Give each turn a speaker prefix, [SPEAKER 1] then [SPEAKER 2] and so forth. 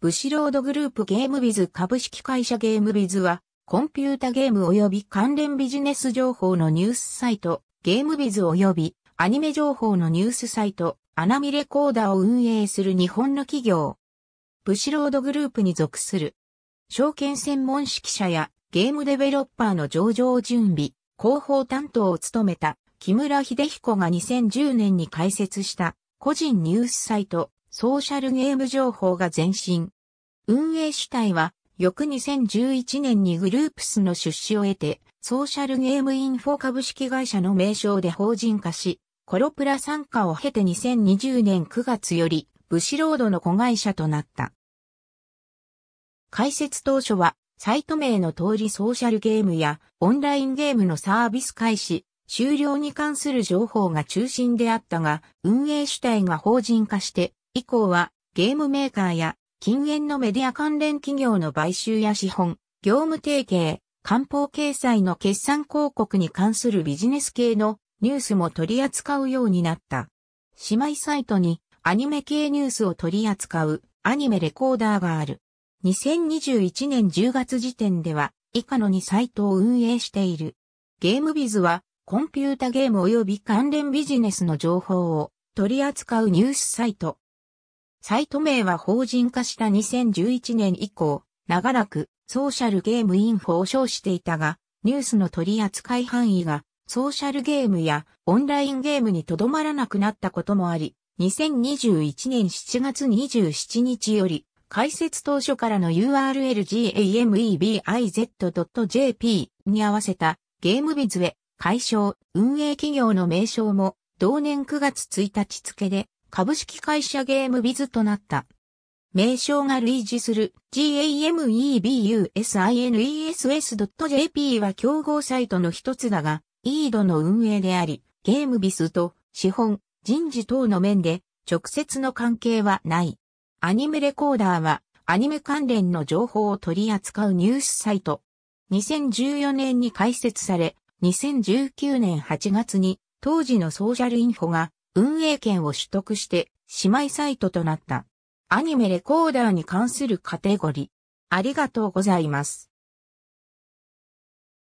[SPEAKER 1] ブシロードグループゲームビズ株式会社ゲームビズは、コンピュータゲーム及び関連ビジネス情報のニュースサイト、ゲームビズ及びアニメ情報のニュースサイト、アナミレコーダを運営する日本の企業。ブシロードグループに属する。証券専門識者やゲームデベロッパーの上場準備、広報担当を務めた木村秀彦が2010年に開設した個人ニュースサイトソーシャルゲーム情報が前進。運営主体は、翌2011年にグループスの出資を得て、ソーシャルゲームインフォ株式会社の名称で法人化し、コロプラ参加を経て2020年9月より、ブシロードの子会社となった。開設当初は、サイト名の通りソーシャルゲームやオンラインゲームのサービス開始、終了に関する情報が中心であったが、運営主体が法人化して以降はゲームメーカーや禁煙のメディア関連企業の買収や資本、業務提携、官報掲載の決算広告に関するビジネス系のニュースも取り扱うようになった。姉妹サイトにアニメ系ニュースを取り扱うアニメレコーダーがある。2021年10月時点では以下の2サイトを運営している。ゲームビズはコンピュータゲーム及び関連ビジネスの情報を取り扱うニュースサイト。サイト名は法人化した2011年以降、長らくソーシャルゲームインフォを称していたが、ニュースの取り扱い範囲がソーシャルゲームやオンラインゲームにとどまらなくなったこともあり、2021年7月27日より、開設当初からの URL gamebiz.jp に合わせたゲームビズへ解消運営企業の名称も同年9月1日付で株式会社ゲームビズとなった。名称が類似する gamebusINESS.jp は競合サイトの一つだが、イードの運営であり、ゲームビズと資本、人事等の面で直接の関係はない。アニメレコーダーはアニメ関連の情報を取り扱うニュースサイト。2014年に開設され、2019年8月に当時のソーシャルインフォが運営権を取得して姉妹サイトとなった。アニメレコーダーに関するカテゴリー。ありがとうございます。